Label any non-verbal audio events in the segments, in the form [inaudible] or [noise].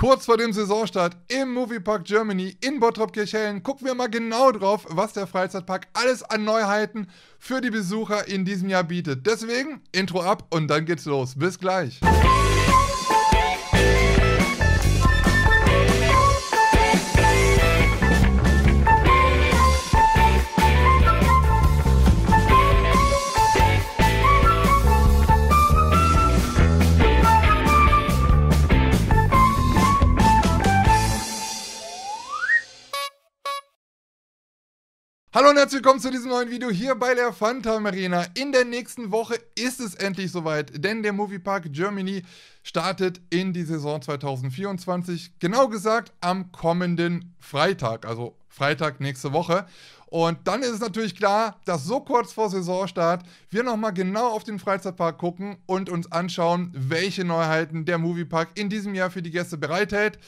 Kurz vor dem Saisonstart im Moviepark Germany in Bottrop-Kirchhellen gucken wir mal genau drauf, was der Freizeitpark alles an Neuheiten für die Besucher in diesem Jahr bietet. Deswegen Intro ab und dann geht's los. Bis gleich. Hallo und herzlich willkommen zu diesem neuen Video hier bei der Funtime Arena. In der nächsten Woche ist es endlich soweit, denn der Moviepark Germany startet in die Saison 2024, genau gesagt am kommenden Freitag, also Freitag nächste Woche. Und dann ist es natürlich klar, dass so kurz vor Saisonstart wir nochmal genau auf den Freizeitpark gucken und uns anschauen, welche Neuheiten der Moviepark in diesem Jahr für die Gäste bereithält.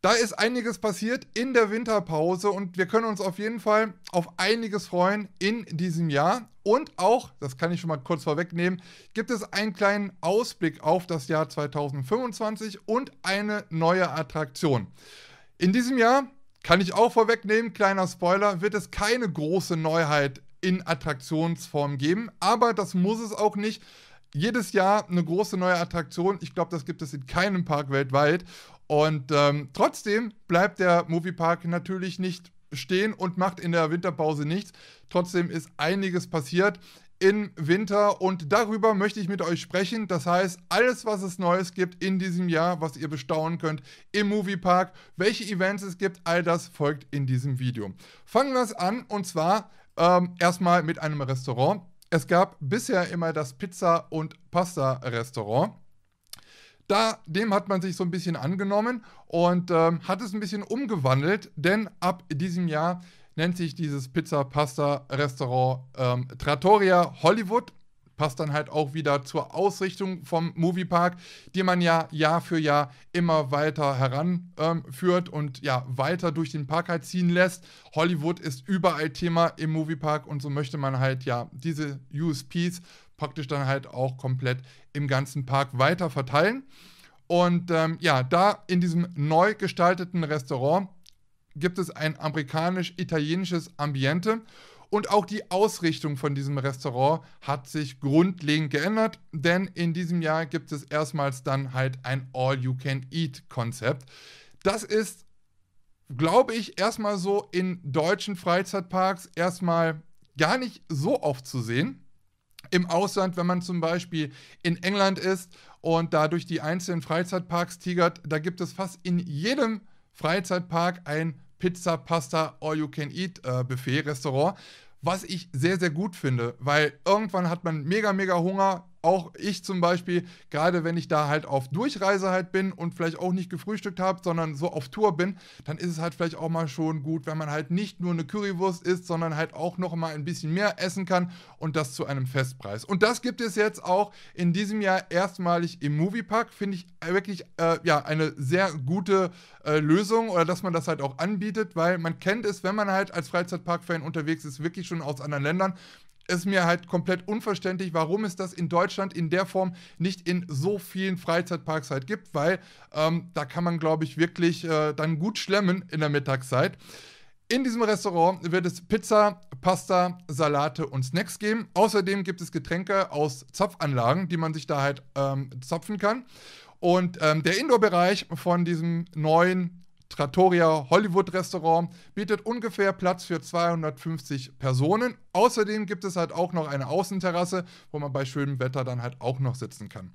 Da ist einiges passiert in der Winterpause und wir können uns auf jeden Fall auf einiges freuen in diesem Jahr. Und auch, das kann ich schon mal kurz vorwegnehmen, gibt es einen kleinen Ausblick auf das Jahr 2025 und eine neue Attraktion. In diesem Jahr kann ich auch vorwegnehmen, kleiner Spoiler, wird es keine große Neuheit in Attraktionsform geben, aber das muss es auch nicht. Jedes Jahr eine große neue Attraktion. Ich glaube, das gibt es in keinem Park weltweit. Und ähm, trotzdem bleibt der Moviepark natürlich nicht stehen und macht in der Winterpause nichts. Trotzdem ist einiges passiert im Winter und darüber möchte ich mit euch sprechen. Das heißt, alles, was es Neues gibt in diesem Jahr, was ihr bestaunen könnt im Moviepark, welche Events es gibt, all das folgt in diesem Video. Fangen wir es an und zwar ähm, erstmal mit einem Restaurant. Es gab bisher immer das Pizza- und Pasta-Restaurant. Da, dem hat man sich so ein bisschen angenommen und ähm, hat es ein bisschen umgewandelt, denn ab diesem Jahr nennt sich dieses Pizza-Pasta-Restaurant ähm, Trattoria Hollywood passt dann halt auch wieder zur Ausrichtung vom Moviepark, die man ja Jahr für Jahr immer weiter heranführt ähm, und ja weiter durch den Park halt ziehen lässt. Hollywood ist überall Thema im Moviepark und so möchte man halt ja diese USPs praktisch dann halt auch komplett im ganzen Park weiter verteilen. Und ähm, ja, da in diesem neu gestalteten Restaurant gibt es ein amerikanisch-italienisches Ambiente. Und auch die Ausrichtung von diesem Restaurant hat sich grundlegend geändert, denn in diesem Jahr gibt es erstmals dann halt ein All-You-Can-Eat-Konzept. Das ist, glaube ich, erstmal so in deutschen Freizeitparks erstmal gar nicht so oft zu sehen im Ausland, wenn man zum Beispiel in England ist und da durch die einzelnen Freizeitparks tigert, da gibt es fast in jedem Freizeitpark ein Pizza, Pasta, All You Can Eat äh, Buffet, Restaurant. Was ich sehr, sehr gut finde, weil irgendwann hat man mega, mega Hunger, auch ich zum Beispiel, gerade wenn ich da halt auf Durchreise halt bin und vielleicht auch nicht gefrühstückt habe, sondern so auf Tour bin, dann ist es halt vielleicht auch mal schon gut, wenn man halt nicht nur eine Currywurst isst, sondern halt auch noch mal ein bisschen mehr essen kann und das zu einem Festpreis. Und das gibt es jetzt auch in diesem Jahr erstmalig im Moviepark. Finde ich wirklich äh, ja, eine sehr gute äh, Lösung oder dass man das halt auch anbietet, weil man kennt es, wenn man halt als Freizeitpark-Fan unterwegs ist, wirklich schon aus anderen Ländern, ist mir halt komplett unverständlich, warum es das in Deutschland in der Form nicht in so vielen Freizeitparks halt gibt, weil ähm, da kann man, glaube ich, wirklich äh, dann gut schlemmen in der Mittagszeit. In diesem Restaurant wird es Pizza, Pasta, Salate und Snacks geben. Außerdem gibt es Getränke aus Zapfanlagen, die man sich da halt ähm, zapfen kann. Und ähm, der Indoor-Bereich von diesem neuen Trattoria Hollywood Restaurant bietet ungefähr Platz für 250 Personen. Außerdem gibt es halt auch noch eine Außenterrasse, wo man bei schönem Wetter dann halt auch noch sitzen kann.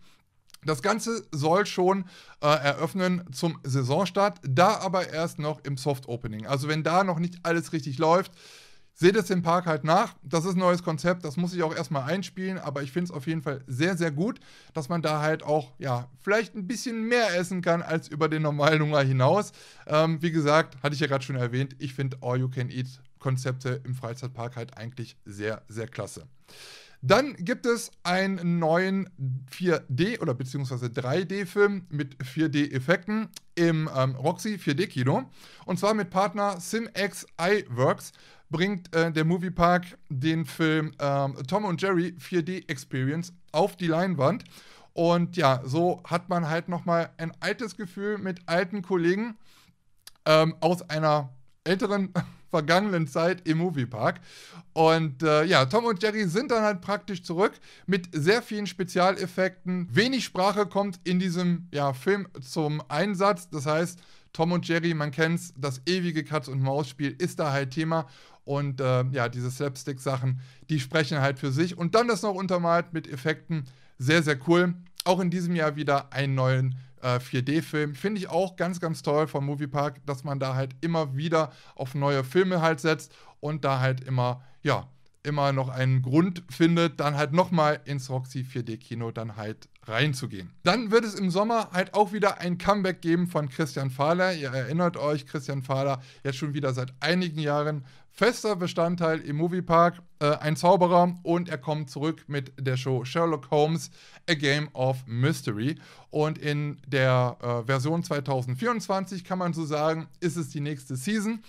Das Ganze soll schon äh, eröffnen zum Saisonstart, da aber erst noch im Soft Opening. Also wenn da noch nicht alles richtig läuft, Seht es dem Park halt nach. Das ist ein neues Konzept, das muss ich auch erstmal einspielen, aber ich finde es auf jeden Fall sehr, sehr gut, dass man da halt auch, ja, vielleicht ein bisschen mehr essen kann als über den normalen Hunger hinaus. Ähm, wie gesagt, hatte ich ja gerade schon erwähnt, ich finde All You Can Eat Konzepte im Freizeitpark halt eigentlich sehr, sehr klasse. Dann gibt es einen neuen 4D oder beziehungsweise 3D-Film mit 4D-Effekten im ähm, Roxy 4D-Kino. Und zwar mit Partner SimX iWorks bringt äh, der Moviepark den Film ähm, Tom und Jerry 4D Experience auf die Leinwand. Und ja, so hat man halt nochmal ein altes Gefühl mit alten Kollegen ähm, aus einer älteren [laughs] vergangenen Zeit im Moviepark. Und äh, ja, Tom und Jerry sind dann halt praktisch zurück mit sehr vielen Spezialeffekten. Wenig Sprache kommt in diesem ja, Film zum Einsatz. Das heißt, Tom und Jerry, man kennt es, das ewige Katz- und Maus-Spiel ist da halt Thema. Und äh, ja, diese Slapstick-Sachen, die sprechen halt für sich. Und dann das noch untermalt mit Effekten. Sehr, sehr cool. Auch in diesem Jahr wieder einen neuen 4D-Film. Äh, Finde ich auch ganz, ganz toll von Moviepark, dass man da halt immer wieder auf neue Filme halt setzt und da halt immer, ja, immer noch einen Grund findet, dann halt nochmal ins Roxy 4D-Kino dann halt reinzugehen. Dann wird es im Sommer halt auch wieder ein Comeback geben von Christian Fahler. Ihr erinnert euch, Christian Fahler jetzt schon wieder seit einigen Jahren fester Bestandteil im Moviepark, äh, ein Zauberer und er kommt zurück mit der Show Sherlock Holmes, A Game of Mystery. Und in der äh, Version 2024 kann man so sagen, ist es die nächste Season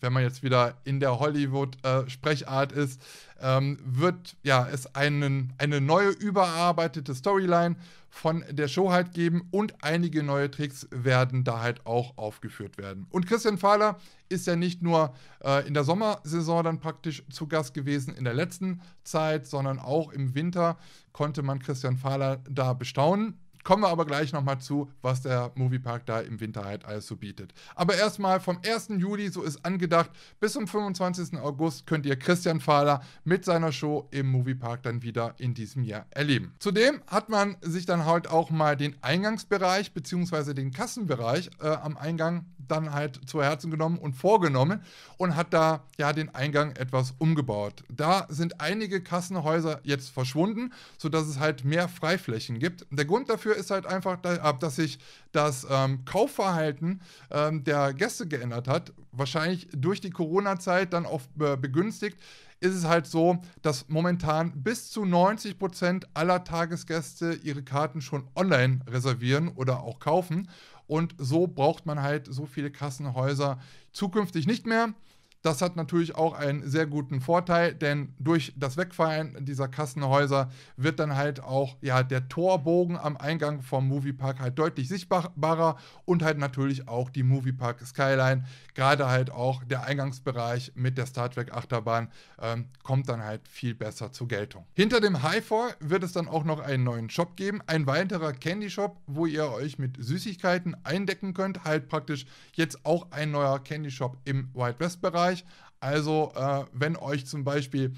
wenn man jetzt wieder in der Hollywood-Sprechart äh, ist, ähm, wird ja es einen, eine neue überarbeitete Storyline von der Show halt geben und einige neue Tricks werden da halt auch aufgeführt werden. Und Christian Fahler ist ja nicht nur äh, in der Sommersaison dann praktisch zu Gast gewesen in der letzten Zeit, sondern auch im Winter konnte man Christian Fahler da bestaunen. Kommen wir aber gleich nochmal zu, was der Moviepark da im Winter halt alles so bietet. Aber erstmal vom 1. Juli, so ist angedacht, bis zum 25. August könnt ihr Christian Fahler mit seiner Show im Moviepark dann wieder in diesem Jahr erleben. Zudem hat man sich dann halt auch mal den Eingangsbereich bzw. den Kassenbereich äh, am Eingang dann halt zu Herzen genommen und vorgenommen und hat da ja den Eingang etwas umgebaut. Da sind einige Kassenhäuser jetzt verschwunden, sodass es halt mehr Freiflächen gibt. Der Grund dafür ist halt einfach, dass sich das ähm, Kaufverhalten ähm, der Gäste geändert hat. Wahrscheinlich durch die Corona-Zeit dann auch äh, begünstigt ist es halt so, dass momentan bis zu 90% Prozent aller Tagesgäste ihre Karten schon online reservieren oder auch kaufen. Und so braucht man halt so viele Kassenhäuser zukünftig nicht mehr. Das hat natürlich auch einen sehr guten Vorteil, denn durch das Wegfallen dieser Kassenhäuser wird dann halt auch ja, der Torbogen am Eingang vom Moviepark halt deutlich sichtbarer und halt natürlich auch die Moviepark Skyline. Gerade halt auch der Eingangsbereich mit der Star Trek Achterbahn ähm, kommt dann halt viel besser zur Geltung. Hinter dem Highfall wird es dann auch noch einen neuen Shop geben, ein weiterer Candy Shop, wo ihr euch mit Süßigkeiten eindecken könnt. Halt praktisch jetzt auch ein neuer Candy Shop im Wild West Bereich erfolgreich. Also, äh, wenn euch zum Beispiel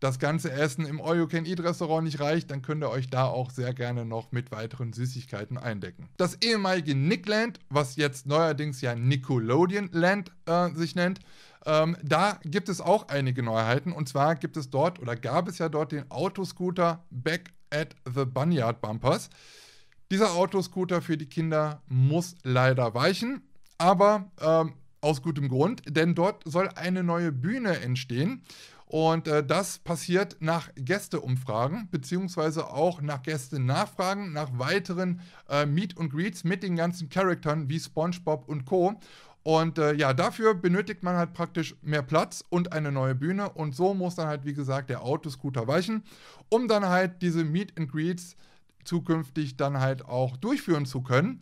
das ganze Essen im All You Can Eat Restaurant nicht reicht, dann könnt ihr euch da auch sehr gerne noch mit weiteren Süßigkeiten eindecken. Das ehemalige Nickland, was jetzt neuerdings ja Nickelodeon Land äh, sich nennt, ähm, da gibt es auch einige Neuheiten. Und zwar gibt es dort oder gab es ja dort den Autoscooter Back at the Bunyard Bumpers. Dieser Autoscooter für die Kinder muss leider weichen. Aber ähm, aus gutem Grund, denn dort soll eine neue Bühne entstehen. Und äh, das passiert nach Gästeumfragen, beziehungsweise auch nach Gästenachfragen, nach weiteren äh, Meet und Greets mit den ganzen Charaktern wie SpongeBob und Co. Und äh, ja, dafür benötigt man halt praktisch mehr Platz und eine neue Bühne. Und so muss dann halt, wie gesagt, der Autoscooter weichen, um dann halt diese Meet and Greets zukünftig dann halt auch durchführen zu können.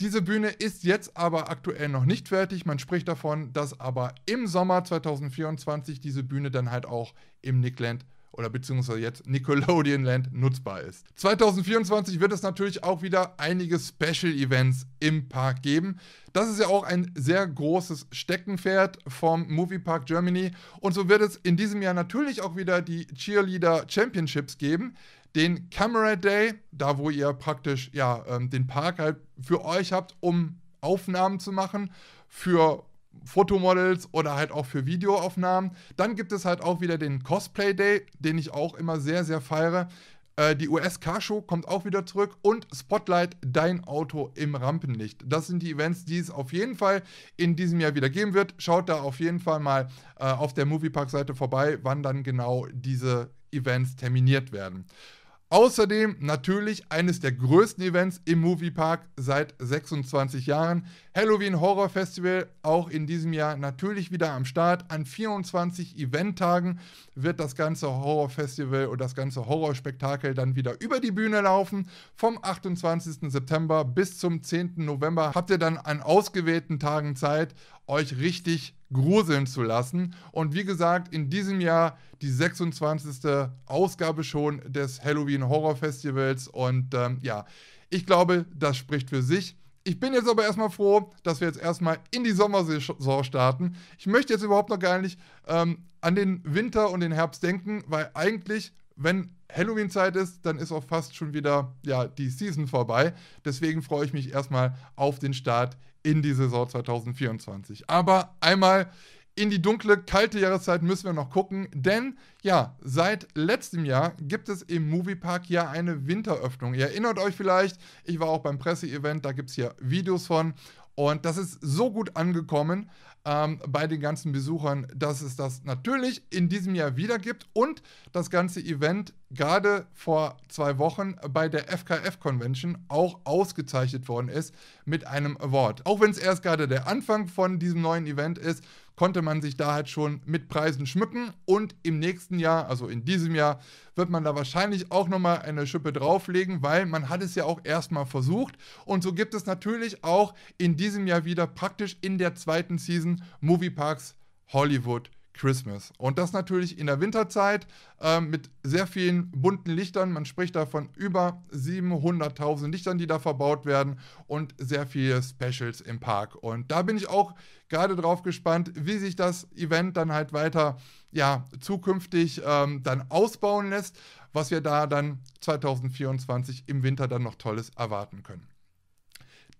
Diese Bühne ist jetzt aber aktuell noch nicht fertig. Man spricht davon, dass aber im Sommer 2024 diese Bühne dann halt auch im Nickland oder beziehungsweise jetzt Nickelodeon Land nutzbar ist. 2024 wird es natürlich auch wieder einige Special Events im Park geben. Das ist ja auch ein sehr großes Steckenpferd vom Movie Park Germany und so wird es in diesem Jahr natürlich auch wieder die Cheerleader Championships geben. Den Camera Day, da wo ihr praktisch ja, ähm, den Park halt für euch habt, um Aufnahmen zu machen, für Fotomodels oder halt auch für Videoaufnahmen. Dann gibt es halt auch wieder den Cosplay Day, den ich auch immer sehr, sehr feiere. Äh, die US-Car-Show kommt auch wieder zurück und Spotlight, dein Auto im Rampenlicht. Das sind die Events, die es auf jeden Fall in diesem Jahr wieder geben wird. Schaut da auf jeden Fall mal äh, auf der Moviepark-Seite vorbei, wann dann genau diese Events terminiert werden. Außerdem natürlich eines der größten Events im Moviepark seit 26 Jahren. Halloween Horror Festival auch in diesem Jahr natürlich wieder am Start. An 24 Eventtagen wird das ganze Horror Festival und das ganze Horrorspektakel dann wieder über die Bühne laufen. Vom 28. September bis zum 10. November habt ihr dann an ausgewählten Tagen Zeit, euch richtig gruseln zu lassen. Und wie gesagt, in diesem Jahr die 26. Ausgabe schon des Halloween Horror Festivals. Und ähm, ja, ich glaube, das spricht für sich. Ich bin jetzt aber erstmal froh, dass wir jetzt erstmal in die Sommersaison starten. Ich möchte jetzt überhaupt noch gar nicht ähm, an den Winter und den Herbst denken, weil eigentlich wenn Halloween-Zeit ist, dann ist auch fast schon wieder ja, die Season vorbei. Deswegen freue ich mich erstmal auf den Start in die Saison 2024. Aber einmal in die dunkle, kalte Jahreszeit müssen wir noch gucken, denn ja, seit letztem Jahr gibt es im Moviepark ja eine Winteröffnung. Ihr erinnert euch vielleicht, ich war auch beim Presseevent, da gibt es hier Videos von und das ist so gut angekommen ähm, bei den ganzen Besuchern, dass es das natürlich in diesem Jahr wieder gibt und das ganze Event gerade vor zwei Wochen bei der FKF Convention auch ausgezeichnet worden ist mit einem Award. Auch wenn es erst gerade der Anfang von diesem neuen Event ist, konnte man sich da halt schon mit Preisen schmücken. Und im nächsten Jahr, also in diesem Jahr, wird man da wahrscheinlich auch nochmal eine Schippe drauflegen, weil man hat es ja auch erstmal versucht. Und so gibt es natürlich auch in diesem Jahr wieder praktisch in der zweiten Season Movie Parks Hollywood Christmas. Und das natürlich in der Winterzeit äh, mit sehr vielen bunten Lichtern. Man spricht da von über 700.000 Lichtern, die da verbaut werden und sehr viele Specials im Park. Und da bin ich auch gerade drauf gespannt, wie sich das Event dann halt weiter ja, zukünftig ähm, dann ausbauen lässt, was wir da dann 2024 im Winter dann noch Tolles erwarten können.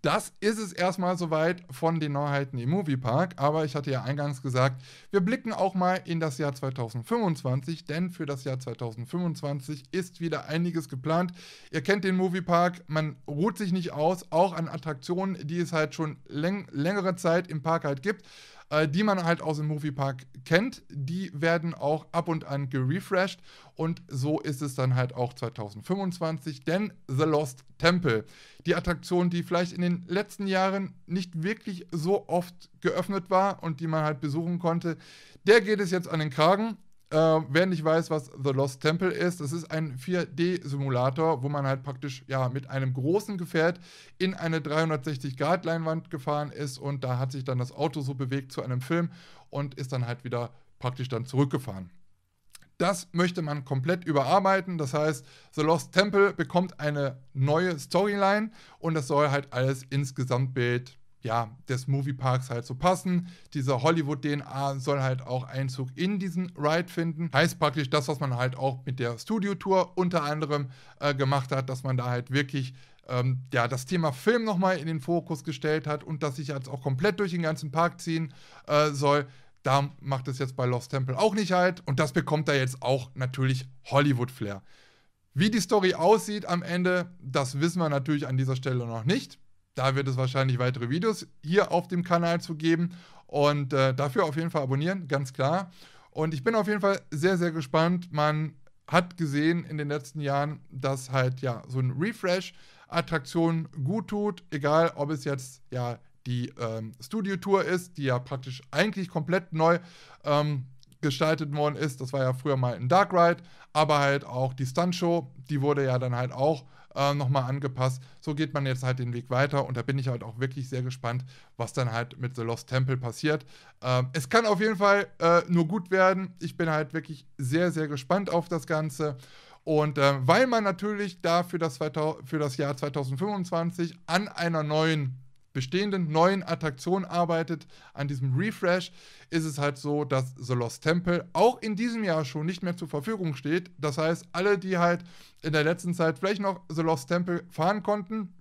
Das ist es erstmal soweit von den Neuheiten im Moviepark, aber ich hatte ja eingangs gesagt, wir blicken auch mal in das Jahr 2025, denn für das Jahr 2025 ist wieder einiges geplant. Ihr kennt den Moviepark, man ruht sich nicht aus, auch an Attraktionen, die es halt schon läng längere Zeit im Park halt gibt äh, die man halt aus dem Moviepark kennt. Die werden auch ab und an gerefreshed und so ist es dann halt auch 2025, denn The Lost Temple, die Attraktion, die vielleicht in den letzten Jahren nicht wirklich so oft geöffnet war und die man halt besuchen konnte, der geht es jetzt an den Kragen äh, wer nicht weiß, was The Lost Temple ist, das ist ein 4D-Simulator, wo man halt praktisch ja, mit einem großen Gefährt in eine 360-Grad-Leinwand gefahren ist und da hat sich dann das Auto so bewegt zu einem Film und ist dann halt wieder praktisch dann zurückgefahren. Das möchte man komplett überarbeiten. Das heißt, The Lost Temple bekommt eine neue Storyline und das soll halt alles ins Gesamtbild ja, des Movieparks halt so passen. Diese Hollywood-DNA ah, soll halt auch Einzug in diesen Ride finden. Heißt praktisch das, was man halt auch mit der Studio-Tour unter anderem äh, gemacht hat, dass man da halt wirklich ähm, ja, das Thema Film nochmal in den Fokus gestellt hat und dass sich jetzt auch komplett durch den ganzen Park ziehen äh, soll. Da macht es jetzt bei Lost Temple auch nicht halt und das bekommt da jetzt auch natürlich Hollywood-Flair. Wie die Story aussieht am Ende, das wissen wir natürlich an dieser Stelle noch nicht. Da wird es wahrscheinlich weitere Videos hier auf dem Kanal zu geben. Und äh, dafür auf jeden Fall abonnieren, ganz klar. Und ich bin auf jeden Fall sehr, sehr gespannt. Man hat gesehen in den letzten Jahren, dass halt ja so ein Refresh attraktion gut tut, egal ob es jetzt ja die ähm, Studio-Tour ist, die ja praktisch eigentlich komplett neu ähm, gestaltet worden ist. Das war ja früher mal ein Dark Ride, aber halt auch die Stunt Show, die wurde ja dann halt auch äh, nochmal angepasst. So geht man jetzt halt den Weg weiter und da bin ich halt auch wirklich sehr gespannt, was dann halt mit The Lost Temple passiert. Ähm, es kann auf jeden Fall äh, nur gut werden. Ich bin halt wirklich sehr, sehr gespannt auf das Ganze. Und äh, weil man natürlich da für das, für das Jahr 2025 an einer neuen bestehenden neuen Attraktionen arbeitet, an diesem Refresh, ist es halt so, dass The Lost Temple auch in diesem Jahr schon nicht mehr zur Verfügung steht. Das heißt, alle, die halt in der letzten Zeit vielleicht noch The Lost Temple fahren konnten,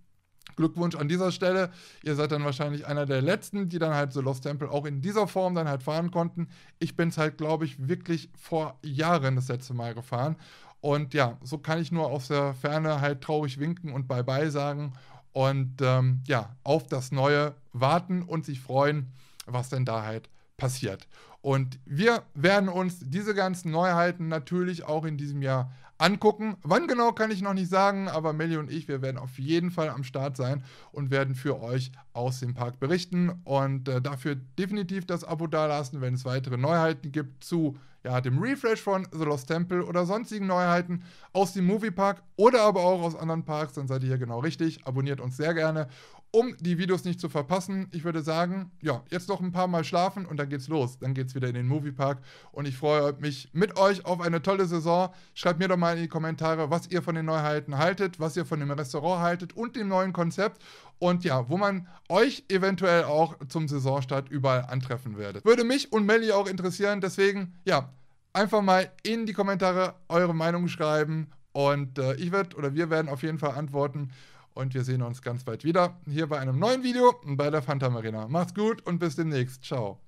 Glückwunsch an dieser Stelle. Ihr seid dann wahrscheinlich einer der letzten, die dann halt The Lost Temple auch in dieser Form dann halt fahren konnten. Ich bin es halt, glaube ich, wirklich vor Jahren das letzte Mal gefahren. Und ja, so kann ich nur aus der Ferne halt traurig winken und Bye-bye sagen und ähm, ja, auf das Neue warten und sich freuen, was denn da halt passiert. Und wir werden uns diese ganzen Neuheiten natürlich auch in diesem Jahr angucken. Wann genau kann ich noch nicht sagen, aber Melly und ich, wir werden auf jeden Fall am Start sein und werden für euch aus dem Park berichten und äh, dafür definitiv das Abo dalassen, wenn es weitere Neuheiten gibt zu ja, dem Refresh von The Lost Temple oder sonstigen Neuheiten, aus dem Moviepark oder aber auch aus anderen Parks, dann seid ihr hier genau richtig. Abonniert uns sehr gerne, um die Videos nicht zu verpassen. Ich würde sagen, ja, jetzt noch ein paar Mal schlafen und dann geht's los. Dann geht's wieder in den Moviepark und ich freue mich mit euch auf eine tolle Saison. Schreibt mir doch mal in die Kommentare, was ihr von den Neuheiten haltet, was ihr von dem Restaurant haltet und dem neuen Konzept und ja, wo man euch eventuell auch zum Saisonstart überall antreffen werdet. Würde mich und Melly auch interessieren, deswegen ja, einfach mal in die Kommentare eure Meinung schreiben und äh, ich werde oder wir werden auf jeden Fall antworten und wir sehen uns ganz bald wieder hier bei einem neuen Video bei der Phantom Arena. Macht's gut und bis demnächst. Ciao.